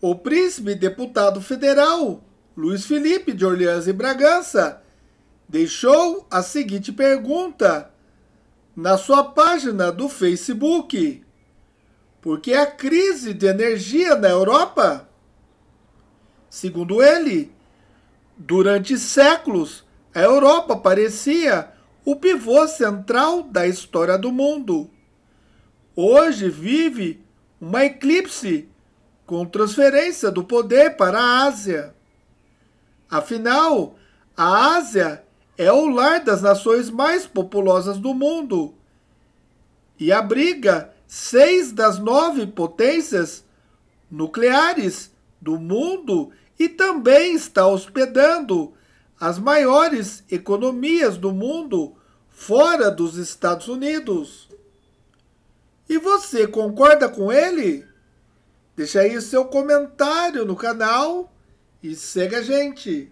O príncipe deputado federal Luiz Felipe de Orleans e Bragança deixou a seguinte pergunta na sua página do Facebook: Por que a crise de energia na Europa? Segundo ele, durante séculos a Europa parecia o pivô central da história do mundo. Hoje vive uma eclipse com transferência do poder para a Ásia. Afinal, a Ásia é o lar das nações mais populosas do mundo e abriga seis das nove potências nucleares do mundo e também está hospedando as maiores economias do mundo fora dos Estados Unidos. E você concorda com ele? Deixa aí o seu comentário no canal e segue a gente.